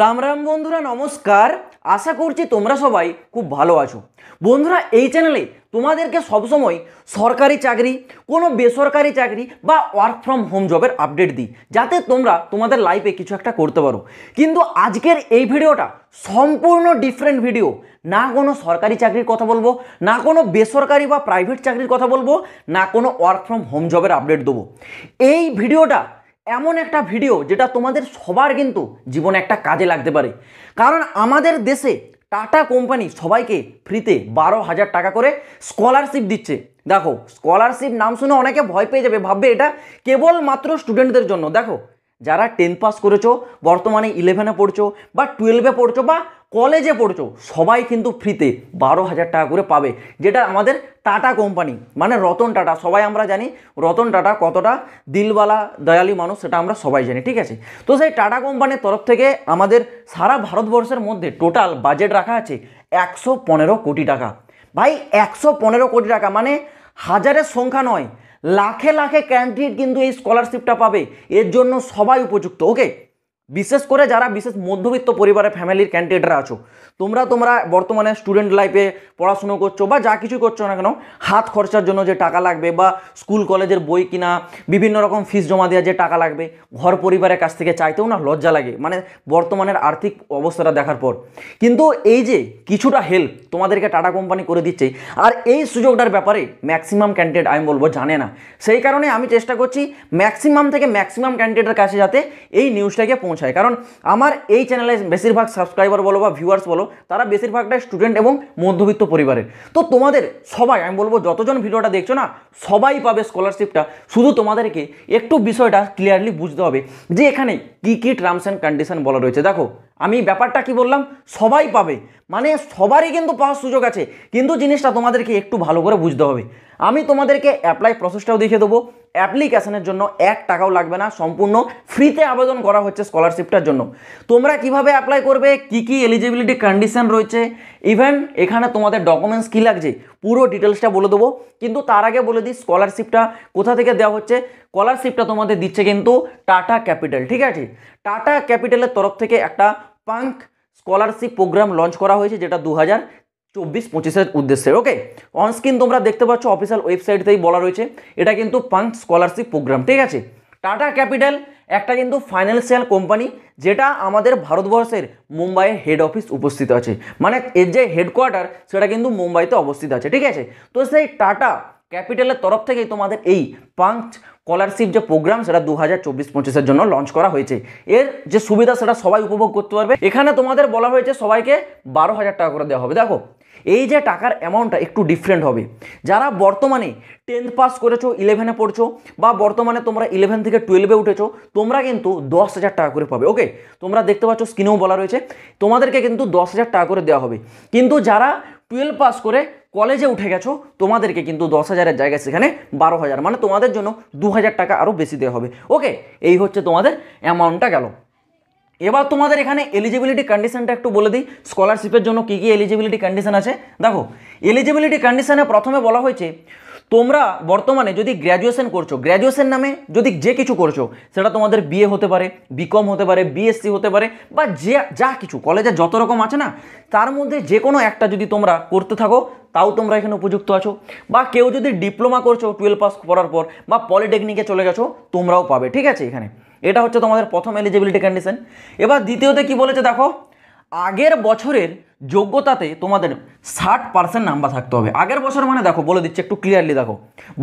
রাম রাম বন্ধুরা নমস্কার আশা করছি তোমরা সবাই খুব ভালো আছো বন্ধুরা এই চ্যানেলে তোমাদেরকে সবসময় সরকারি চাকরি কোনো বেসরকারি চাকরি বা ওয়ার্ক ফ্রম হোম জবের আপডেট দিই যাতে তোমরা তোমাদের লাইফে কিছু একটা করতে পারো কিন্তু আজকের এই ভিডিওটা সম্পূর্ণ ডিফারেন্ট ভিডিও না কোনো সরকারি চাকরির কথা বলবো না কোনো বেসরকারি বা প্রাইভেট চাকরির কথা বলবো না কোনো ওয়ার্ক ফ্রম হোম জবের আপডেট দেবো এই ভিডিওটা এমন একটা ভিডিও যেটা তোমাদের সবার কিন্তু জীবনে একটা কাজে লাগতে পারে কারণ আমাদের দেশে টাটা কোম্পানি সবাইকে ফ্রিতে বারো হাজার টাকা করে স্কলারশিপ দিচ্ছে দেখো স্কলারশিপ নাম শুনে অনেকে ভয় পেয়ে যাবে ভাববে এটা কেবলমাত্র স্টুডেন্টদের জন্য দেখো যারা টেন পাস করেছো বর্তমানে ইলেভেনে পড়ছো বা টুয়েলভে পড়ছো বা কলেজে পড়ছো সবাই কিন্তু ফ্রিতে বারো হাজার টাকা করে পাবে যেটা আমাদের টাটা কোম্পানি মানে রতন টাটা সবাই আমরা জানি রতন টাটা কতটা দিলওয়ালা দয়ালি মানুষ সেটা আমরা সবাই জানি ঠিক আছে তো সেই টাটা কোম্পানির তরফ থেকে আমাদের সারা ভারতবর্ষের মধ্যে টোটাল বাজেট রাখা আছে একশো পনেরো কোটি টাকা ভাই একশো পনেরো কোটি টাকা মানে হাজারের সংখ্যা নয় লাখে লাখে ক্যান্ডিডেট কিন্তু এই স্কলারশিপটা পাবে এর জন্য সবাই উপযুক্ত ওকে বিশেষ করে যারা বিশেষ মধ্যবিত্ত পরিবারের ফ্যামিলির ক্যান্ডিডেটরা আছো তোমরা তোমরা বর্তমানে স্টুডেন্ট লাইফে পড়াশুনো করছো বা যা কিছু করছো না কেন হাত খরচার জন্য যে টাকা লাগবে বা স্কুল কলেজের বই কিনা বিভিন্ন রকম ফিস জমা দেওয়া যে টাকা লাগবে ঘর পরিবারের কাছ থেকে চাইতেও না লজ্জা লাগে মানে বর্তমানের আর্থিক অবস্থাটা দেখার পর কিন্তু এই যে কিছুটা হেল্প তোমাদেরকে টাটা কোম্পানি করে দিচ্ছে আর এই সুযোগটার ব্যাপারে ম্যাক্সিমাম ক্যান্ডিডেট আমি বলবো জানে না সেই কারণে আমি চেষ্টা করছি ম্যাক্সিমাম থেকে ম্যাক্সিমাম ক্যান্ডিডেটের কাছে যাতে এই নিউজটাকে পৌঁছে পৌঁছায় কারণ আমার এই চ্যানেলে বেশিরভাগ সাবস্ক্রাইবার বলো বা ভিউয়ার্স বলো তারা বেশিরভাগটাই স্টুডেন্ট এবং মধ্যবিত্ত পরিবারের তো তোমাদের সবাই আমি বলবো যতজন ভিডিওটা দেখছো না সবাই পাবে স্কলারশিপটা শুধু তোমাদেরকে একটু বিষয়টা ক্লিয়ারলি বুঝতে হবে যে এখানে কী কী টার্মস অ্যান্ড কন্ডিশন বলা রয়েছে দেখো আমি ব্যাপারটা কি বললাম সবাই পাবে মানে সবারই কিন্তু পাওয়ার সুযোগ আছে কিন্তু জিনিসটা তোমাদেরকে একটু ভালো করে বুঝতে হবে আমি তোমাদেরকে অ্যাপ্লাই প্রসেসটাও দেখে দেবো অ্যাপ্লিকেশনের জন্য এক টাকাও লাগবে না সম্পূর্ণ ফ্রিতে আবেদন করা হচ্ছে স্কলারশিপটার জন্য তোমরা কিভাবে অ্যাপ্লাই করবে কি কি এলিজিবিলিটি কন্ডিশন রয়েছে ইভেন এখানে তোমাদের ডকুমেন্টস কী লাগছে পুরো ডিটেলসটা বলে দেবো কিন্তু তার আগে বলে দিই স্কলারশিপটা কোথা থেকে দেওয়া হচ্ছে স্কলারশিপটা তোমাদের দিচ্ছে কিন্তু টাটা ক্যাপিটাল ঠিক আছে টাটা ক্যাপিটালের তরফ থেকে একটা পাঙ্ক স্কলারশিপ প্রোগ্রাম লঞ্চ করা হয়েছে যেটা দু চব্বিশ পঁচিশের উদ্দেশ্যে ওকে অন স্ক্রিন তোমরা দেখতে পাচ্ছ অফিসিয়াল ওয়েবসাইটতেই বলা রয়েছে এটা কিন্তু পাঙ্ক স্কলারশিপ প্রোগ্রাম ঠিক আছে টাটা ক্যাপিটাল একটা কিন্তু ফাইন্যান্সিয়াল কোম্পানি যেটা আমাদের ভারতবর্ষের মুম্বাইয়ের হেড অফিস উপস্থিত আছে মানে এর যে হেডকোয়ার্টার সেটা কিন্তু মুম্বাইতে অবস্থিত আছে ঠিক আছে তো সেই টাটা ক্যাপিটালের তরফ থেকেই তোমাদের এই পাঙ্ক স্কলারশিপ যে প্রোগ্রাম সেটা দু হাজার চব্বিশ পঁচিশের জন্য লঞ্চ করা হয়েছে এর যে সুবিধা সেটা সবাই উপভোগ করতে পারবে এখানে তোমাদের বলা হয়েছে সবাইকে বারো হাজার টাকা করে দেওয়া হবে দেখো এই যে টাকার অ্যামাউন্টটা একটু ডিফারেন্ট হবে যারা বর্তমানে টেন্থ পাস করেছো ইলেভেনে পড়ছো বা বর্তমানে তোমরা ইলেভেন থেকে টুয়েলভে উঠেছো তোমরা কিন্তু দশ হাজার টাকা করে পাবে ওকে তোমরা দেখতে পাচ্ছ স্ক্রিনেও বলা রয়েছে তোমাদেরকে কিন্তু দশ হাজার টাকা করে দেওয়া হবে কিন্তু যারা টুয়েলভ পাস করে কলেজে উঠে গেছো তোমাদেরকে কিন্তু দশ হাজারের জায়গায় সেখানে বারো হাজার মানে তোমাদের জন্য দু হাজার টাকা আরও বেশি দেওয়া হবে ওকে এই হচ্ছে তোমাদের অ্যামাউন্টটা গেল এবার তোমাদের এখানে এলিজিবিলিটি কন্ডিশনটা একটু বলে দিই স্কলারশিপের জন্য কী কী এলিজিবিলিটি কন্ডিশন আছে দেখো এলিজিবিলিটি কন্ডিশনে প্রথমে বলা হয়েছে তোমরা বর্তমানে যদি গ্র্যাজুয়েশন করছো গ্র্যাজুয়েশন নামে যদি যে কিছু করছো সেটা তোমাদের বিএ হতে পারে বিকম হতে পারে বিএসসি হতে পারে বা যে যা কিছু কলেজে যত রকম আছে না তার মধ্যে যে কোনো একটা যদি তোমরা করতে থাকো তাও তোমরা এখানে উপযুক্ত আছো বা কেউ যদি ডিপ্লোমা করছো টুয়েলভ পাস করার পর বা পলিটেকনিকে চলে গেছো তোমরাও পাবে ঠিক আছে এখানে এটা হচ্ছে তোমাদের প্রথম এলিজিবিলিটি কন্ডিশন এবার দ্বিতীয়তে কি বলেছে দেখো আগের বছরের যোগ্যতাতে তোমাদের ষাট পার্সেন্ট নাম্বার থাকতে হবে আগের বছর মানে দেখো বলে দিচ্ছে একটু ক্লিয়ারলি দেখো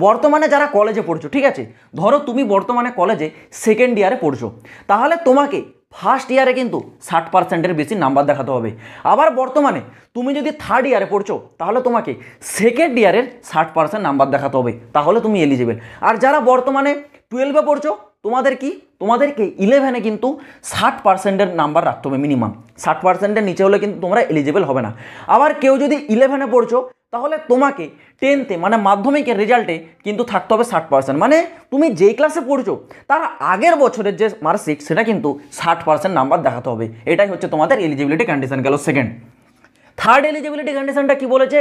বর্তমানে যারা কলেজে পড়ছো ঠিক আছে ধরো তুমি বর্তমানে কলেজে সেকেন্ড ইয়ারে পড়ছো তাহলে তোমাকে ফার্স্ট ইয়ারে কিন্তু ষাট পার্সেন্টের বেশি নাম্বার দেখাতে হবে আবার বর্তমানে তুমি যদি থার্ড ইয়ারে পড়ছো তাহলে তোমাকে সেকেন্ড ইয়ারের ষাট পার্সেন্ট নাম্বার দেখাতে হবে তাহলে তুমি এলিজিবেল আর যারা বর্তমানে টুয়েলভে পড়ছো তোমাদের কি তোমাদেরকে ইলেভেনে কিন্তু ষাট পার্সেন্টের নাম্বার রাখতে হবে মিনিমাম ষাট পার্সেন্টের নিচে হলে কিন্তু তোমরা এলিজেবল হবে না আবার কেউ যদি ইলেভেনে পড়ছো তাহলে তোমাকে টেনথে মানে মাধ্যমিকের রেজাল্টে কিন্তু থাকতে হবে ষাট পার্সেন্ট মানে তুমি যেই ক্লাসে পড়ছো তার আগের বছরের যে মার্কশিট সেটা কিন্তু ষাট পার্সেন্ট নাম্বার দেখাতে হবে এটাই হচ্ছে তোমাদের এলিজিবিলিটি কন্ডিশন গেল সেকেন্ড থার্ড এলিজিবিলিটি কন্ডিশনটা কি বলেছে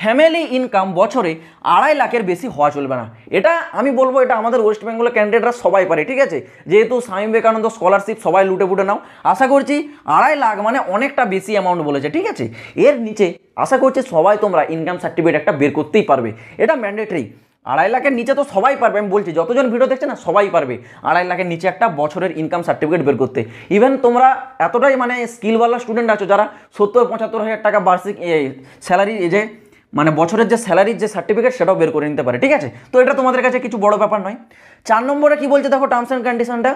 ফ্যামিলি ইনকাম বছরে আড়াই লাখের বেশি হওয়া চলবে না এটা আমি বলবো এটা আমাদের ওয়েস্ট বেঙ্গলের ক্যান্ডিডেটরা সবাই পারে ঠিক আছে যেহেতু স্বামী বিবেকানন্দ স্কলারশিপ সবাই লুটে পুটে নাও আশা করছি আড়াই লাখ মানে অনেকটা বেশি অ্যামাউন্ট বলেছে ঠিক আছে এর নিচে আশা করছি সবাই তোমরা ইনকাম সার্টিফিকেট একটা বের করতেই পারবে এটা ম্যান্ডেটরি আড়াই লাখের নিচে তো সবাই পারবে আমি বলছি যতজন ভিডিও দেখছে না সবাই পারবে আড়াই লাখের নিচে একটা বছরের ইনকাম সার্টিফিকেট বের করতে ইভেন তোমরা এতটাই মানে স্কিলওয়ালা স্টুডেন্ট আছো যারা সত্তর পঁচাত্তর হাজার টাকা বার্ষিক স্যালারি যে মানে বছরের যে স্যালারির যে সার্টিফিকেট সেটাও বের করে নিতে পারে ঠিক আছে তো এটা তোমাদের কাছে কিছু বড় ব্যাপার নয় চার নম্বরে কি বলছে দেখো টার্মস অ্যান্ড কন্ডিশনটা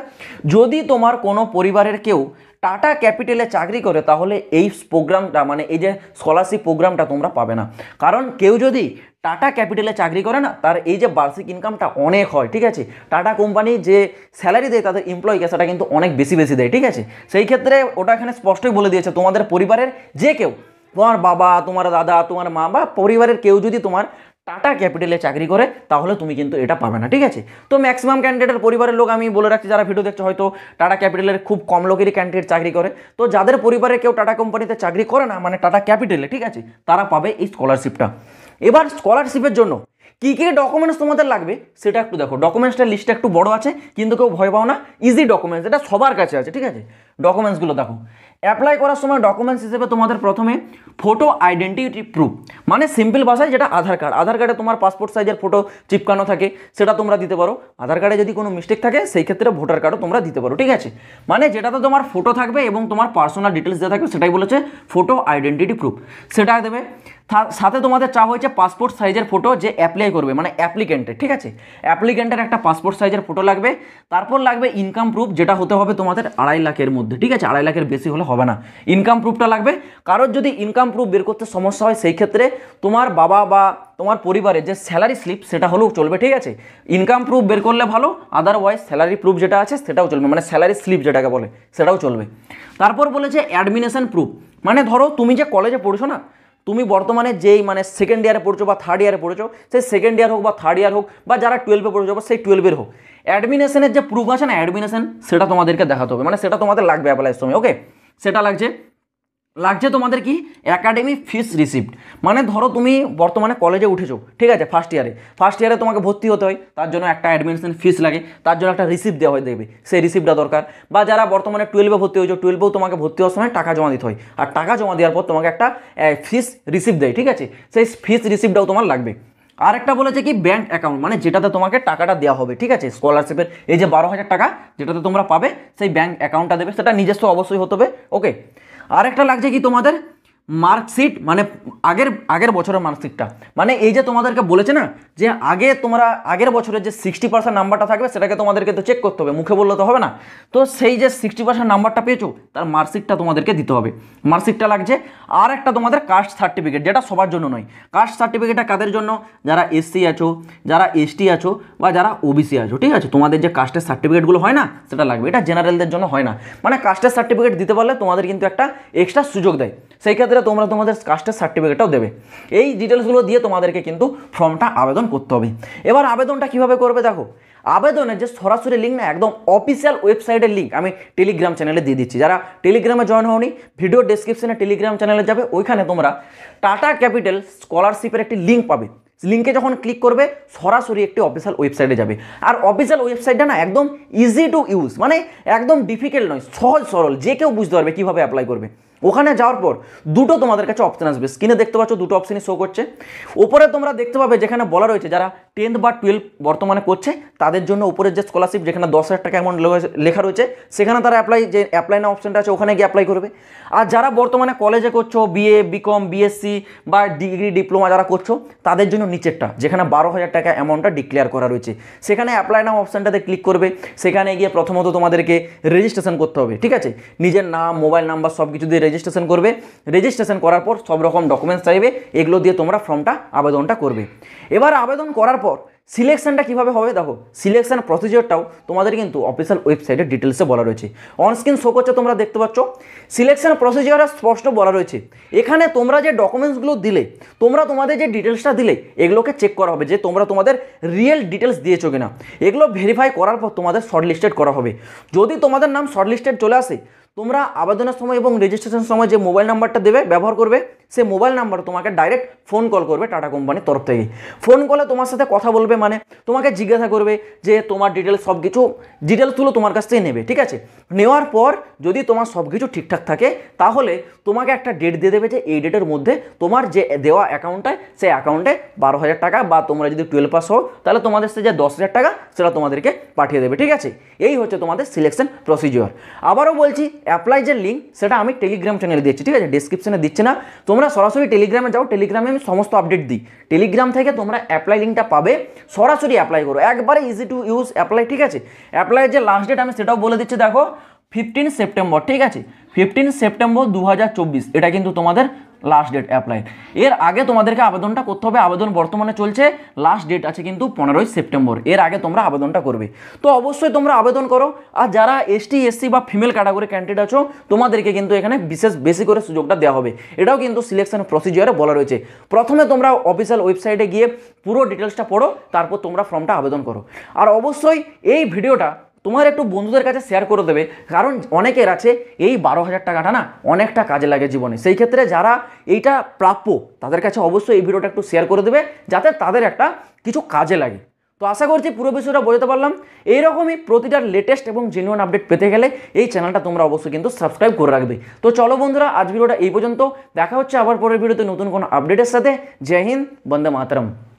যদি তোমার কোনো পরিবারের কেউ টাটা ক্যাপিটালে চাকরি করে তাহলে এই প্রোগ্রামটা মানে এই যে স্কলারশিপ প্রোগ্রামটা তোমরা পাবে না কারণ কেউ যদি টাটা ক্যাপিটালে চাকরি করে না তার এই যে বার্ষিক ইনকামটা অনেক হয় ঠিক আছে টাটা কোম্পানি যে স্যালারি দেয় তাদের এমপ্লয়িকে সেটা কিন্তু অনেক বেশি বেশি দেয় ঠিক আছে সেই ক্ষেত্রে ওটা এখানে স্পষ্টই বলে দিয়েছে তোমাদের পরিবারের যে কেউ তোমার বাবা তোমার দাদা তোমার মা বা পরিবারের কেউ যদি তোমার টাটা ক্যাপিটালে চাকরি করে তাহলে তুমি কিন্তু এটা পাবে না ঠিক আছে তো ম্যাক্সিমাম ক্যান্ডিডেটের পরিবারের লোক আমি বলে রাখছি যারা ভিডিও দেখছে হয়তো টাটা ক্যাপিটালের খুব কম লোকেরই ক্যান্ডিডেট চাকরি করে তো যাদের পরিবারে কেউ টাটা কোম্পানিতে চাকরি করে না মানে টাটা ক্যাপিটালে ঠিক আছে তারা পাবে এই স্কলারশিপটা এবার স্কলারশিপের জন্য কী কী ডকুমেন্টস তোমাদের লাগবে সেটা একটু দেখো ডকুমেন্টসটা লিস্টটা একটু বড় আছে কিন্তু কেউ ভয় পাও না ইজি ডকুমেন্টস এটা সবার কাছে আছে ঠিক আছে ডকুমেন্টসগুলো দেখো অ্যাপ্লাই করার সময় ডকুমেন্টস হিসেবে তোমাদের প্রথমে ফটো আইডেন্টিটি প্রুফ মানে সিম্পল ভাষায় যেটা আধার কার্ড আধার কার্ডে তোমার পাসপোর্ট সাইজের ফটো চিপকানো থাকে সেটা তোমরা দিতে পারো আধার কার্ডে যদি কোনো মিস্টেক থাকে সেই ক্ষেত্রে ভোটার কার্ডও তোমরা দিতে পারো ঠিক আছে মানে যেটাতে তোমার ফটো থাকবে এবং তোমার পার্সোনাল ডিটেলস যা থাকবে সেটাই বলেছে ফটো আইডেন্টিটি প্রুফ সেটা দেবে সাথে তোমাদের চা হয়েছে পাসপোর্ট সাইজের ফটো যে অ্যাপ্লাই করবে মানে অ্যাপ্লিকেন্টের ঠিক আছে অ্যাপ্লিকেন্টের একটা পাসপোর্ট সাইজের ফটো লাগবে তারপর লাগবে ইনকাম প্রুফ যেটা হতে হবে তোমাদের আড়াই লাখের মধ্যে ঠিক আছে আড়াই লাখের বেশি হলে হবে না ইনকাম প্রুফটা লাগবে কারোর যদি ইনকাম প্রুফ বের করতে সমস্যা হয় সেই ক্ষেত্রে তোমার বাবা বা তোমার পরিবারের যে স্যালারি স্লিপ সেটা হলেও চলবে ঠিক আছে ইনকাম প্রুফ বের করলে ভালো আদারওয়াইজ স্যালারি প্রুফ যেটা আছে সেটাও চলবে মানে স্যালারি স্লিপ যেটাকে বলে সেটাও চলবে তারপর বলেছে অ্যাডমিনেশন প্রুফ মানে ধরো তুমি যে কলেজে পড়ছো না তুমি বর্তমানে যেই মানে সেকেন্ড ইয়ারে পড়ছো বা থার্ড ইয়ারে পড়েছো সেই সেকেন্ড ইয়ার হোক বা থার্ড ইয়ার হোক বা যারা টুয়েলভে পড়েছো বা সেই টুয়েলভের হোক অ্যাডমিনেশনের যে প্রুফ আছে না অ্যাডমিনেশন সেটা তোমাদেরকে দেখাতে হবে মানে সেটা তোমাদের লাগবে অ্যাপ্লাইয়ের সময় ওকে সেটা লাগছে লাগছে তোমাদের কি অ্যাকাডেমি ফিস রিসিপ্ট মানে ধরো তুমি বর্তমানে কলেজে উঠেছো ঠিক আছে ফার্স্ট ইয়ারে ফার্স্ট ইয়ারে তোমাকে ভর্তি হতে হয় তার জন্য একটা অ্যাডমিশন ফিস লাগে তার জন্য একটা রিসিপ্ট দেওয়া হয় দেবে সেই রিসিপ্টটা দরকার বা যারা বর্তমানে টুয়েলভে ভর্তি হয়েছো টুয়েলভেও তোমাকে ভর্তি হওয়ার সময় টাকা জমা দিতে হয় আর টাকা জমা দেওয়ার পর তোমাকে একটা ফিস রিসিপ্ট দেয় ঠিক আছে সেই ফিস রিসিপ্টটাও তোমার লাগবে আরেকটা বলেছে কি ব্যাঙ্ক অ্যাকাউন্ট মানে যেটাতে তোমাকে টাকাটা দেওয়া হবে ঠিক আছে স্কলারশিপের এই যে বারো হাজার টাকা যেটাতে তোমরা পাবে সেই ব্যাঙ্ক অ্যাকাউন্টটা দেবে সেটা নিজস্ব অবশ্যই হতে হবে ওকে আরেকটা লাগছে কি তোমাদের মার্কশিট মানে আগের আগের বছরের মার্কশিটটা মানে এই যে তোমাদেরকে বলেছে না যে আগে তোমরা আগের বছরের যে সিক্সটি পার্সেন্ট নাম্বারটা থাকবে সেটাকে তোমাদেরকে তো চেক করতে হবে মুখে বললে তো হবে না তো সেই যে সিক্সটি পার্সেন্ট নাম্বারটা পেয়েছো তার মার্কশিটটা তোমাদেরকে দিতে হবে মার্কশিটটা লাগছে আর একটা তোমাদের কাস্ট সার্টিফিকেট যেটা সবার জন্য নয় কাস্ট সার্টিফিকেটটা কাদের জন্য যারা এসসি আছো যারা এসটি আছো বা যারা ওবিসি আছো ঠিক আছে তোমাদের যে কাস্টের সার্টিফিকেটগুলো হয় না সেটা লাগবে এটা জেনারেলদের জন্য হয় না মানে কাস্টের সার্টিফিকেট দিতে পারলে তোমাদের কিন্তু একটা এক্সট্রা সুযোগ দেয় সেই ক্ষেত্রে তোমরা তোমাদের কাস্টের সার্টিফিকেটটাও দেবে এই ডিটেলসগুলো দিয়ে তোমাদেরকে কিন্তু ফর্মটা আবেদন করতে হবে এবার আবেদনটা কিভাবে করবে দেখো আবেদনের যে সরাসরি লিঙ্ক না একদম অফিসিয়াল ওয়েবসাইটের লিঙ্ক আমি টেলিগ্রাম চ্যানেলে দিয়ে দিচ্ছি যারা টেলিগ্রামে জয়েন হওনি ভিডিও ডিসক্রিপশনে টেলিগ্রাম চ্যানেলে যাবে ওইখানে তোমরা টাটা ক্যাপিটাল স্কলারশিপের একটি লিঙ্ক পাবে লিঙ্কে যখন ক্লিক করবে সরাসরি একটি অফিসিয়াল ওয়েবসাইটে যাবে আর অফিসিয়াল ওয়েবসাইটটা না একদম ইজি টু ইউজ মানে একদম ডিফিকাল্ট নয় সহজ সরল যে কেউ বুঝতে পারবে কীভাবে অ্যাপ্লাই করবে ওখানে যাওয়ার পর দুটো তোমাদের কাছে অপশান আসবে স্ক্রিনে দেখতে পাচ্ছ দুটো অপশানই শো করছে ওপরে তোমরা দেখতে পাবে যেখানে বলা রয়েছে যারা টেন্থ বা টুয়েলভ বর্তমানে করছে তাদের জন্য উপরের যে স্কলারশিপ যেখানে দশ হাজার টাকা অ্যামাউন্ট লেখা রয়েছে সেখানে তারা অ্যাপ্লাই যে অ্যাপ্লাই না অপশানটা আছে ওখানে গিয়ে অ্যাপ্লাই করবে আর যারা বর্তমানে কলেজে করছো বিএ বিকম বিএসসি বা ডিগ্রি ডিপ্লোমা যারা করছো তাদের জন্য নিচেরটা যেখানে বারো হাজার টাকা অ্যামাউন্টটা ডিক্লেয়ার করা রয়েছে সেখানে অ্যাপ্লাই না অপশানটাতে ক্লিক করবে সেখানে গিয়ে প্রথমত তোমাদেরকে রেজিস্ট্রেশন করতে হবে ঠিক আছে নিজের নাম মোবাইল নাম্বার সব কিছু দিয়ে রেজিস্ট্রেশন করবে রেজিস্ট্রেশন করার পর সব রকম ডকুমেন্টস চাইবে এগুলো দিয়ে তোমরা ফর্মটা আবেদনটা করবে এবার আবেদন করার তারপর সিলেকশানটা কীভাবে হবে দেখো সিলেকশান প্রসিজিওরটাও তোমাদের কিন্তু অফিসিয়াল ওয়েবসাইটের ডিটেলসে বলা রয়েছে অনস্ক্রিন শো করছে তোমরা দেখতে পাচ্ছ সিলেকশান প্রসিজিওরে স্পষ্ট বলা রয়েছে এখানে তোমরা যে ডকুমেন্টসগুলো দিলে তোমরা তোমাদের যে ডিটেলসটা দিলে এগুলোকে চেক করা হবে যে তোমরা তোমাদের রিয়েল ডিটেলস দিয়েছো কিনা এগুলো ভেরিফাই করার পর তোমাদের শর্টলিস্টেড করা হবে যদি তোমাদের নাম শর্টলিস্টেড চলে আসে তোমরা আবেদনের সময় এবং রেজিস্ট্রেশন সময় যে মোবাইল নাম্বারটা দেবে ব্যবহার করবে সে মোবাইল নাম্বার তোমাকে ডাইরেক্ট ফোন কল করবে টাটা কোম্পানির তরফ থেকে ফোন কলে তোমার সাথে কথা বলবে মানে তোমাকে জিজ্ঞাসা করবে যে তোমার ডিটেলস সব কিছু ডিটেলসগুলো তোমার কাছ থেকে নেবে ঠিক আছে নেওয়ার পর যদি তোমার সব কিছু ঠিকঠাক থাকে তাহলে তোমাকে একটা ডেট দিয়ে দেবে যে এই ডেটের মধ্যে তোমার যে দেওয়া অ্যাকাউন্টটায় সেই অ্যাকাউন্টে বারো হাজার টাকা বা তোমরা যদি টুয়েলভ পাস হও তাহলে তোমাদের সে যে দশ হাজার টাকা সেটা তোমাদেরকে পাঠিয়ে দেবে ঠিক আছে এই হচ্ছে তোমাদের সিলেকশন প্রসিজিওর আবারও বলছি অ্যাপ্লাই যে লিঙ্ক সেটা আমি টেলিগ্রাম চ্যানেলে দিচ্ছি ঠিক আছে ডিসক্রিপশনে দিচ্ছি না তোমরা সরাসরি টেলিগ্রামে যাও টেলিগ্রামে আমি সমস্ত আপডেট দিই টেলিগ্রাম থেকে তোমরা অ্যাপ্লাই লিঙ্কটা পাবে সরাসরি অ্যাপ্লাই করো একবারে ইজি টু ইউজ অ্যাপ্লাই ঠিক আছে অ্যাপ্লাইয়ের যে লাস্ট ডেট আমি সেটাও বলে দিচ্ছি দেখো ফিফটিন সেপ্টেম্বর ঠিক আছে ফিফটিন সেপ্টেম্বর দু এটা কিন্তু তোমাদের লাস্ট ডেট অ্যাপ্লাই এর আগে তোমাদেরকে আবেদনটা করতে হবে আবেদন বর্তমানে চলছে লাস্ট ডেট আছে কিন্তু পনেরোই সেপ্টেম্বর এর আগে তোমরা আবেদনটা করবে তো অবশ্যই তোমরা আবেদন করো আর যারা এসটি এসসি বা ফিমেল ক্যাটাগরি ক্যান্ডিডেট আছো তোমাদেরকে কিন্তু এখানে বিশেষ বেশি করে সুযোগটা দেওয়া হবে এটাও কিন্তু সিলেকশন প্রসিজিওরে বলা রয়েছে প্রথমে তোমরা অফিসিয়াল ওয়েবসাইটে গিয়ে পুরো ডিটেলসটা পড়ো তারপর তোমরা ফর্মটা আবেদন করো আর অবশ্যই এই ভিডিওটা তোমার একটু বন্ধুদের কাছে শেয়ার করে দেবে কারণ অনেকের আছে এই বারো হাজার টাকাটা না অনেকটা কাজে লাগে জীবনে সেই ক্ষেত্রে যারা এইটা প্রাপ্য তাদের কাছে অবশ্যই এই ভিডিওটা একটু শেয়ার করে দেবে যাতে তাদের একটা কিছু কাজে লাগে তো আশা করছি পুরো বিষয়টা বোঝাতে পারলাম এইরকমই প্রতিটার লেটেস্ট এবং জেনুয়ান আপডেট পেতে গেলে এই চ্যানেলটা তোমরা অবশ্যই কিন্তু সাবস্ক্রাইব করে রাখবে তো চলো বন্ধুরা আজ ভিডিওটা এই পর্যন্ত দেখা হচ্ছে আবার পরের ভিডিওতে নতুন কোনো আপডেটের সাথে জয় হিন্দ বন্দে মাতরম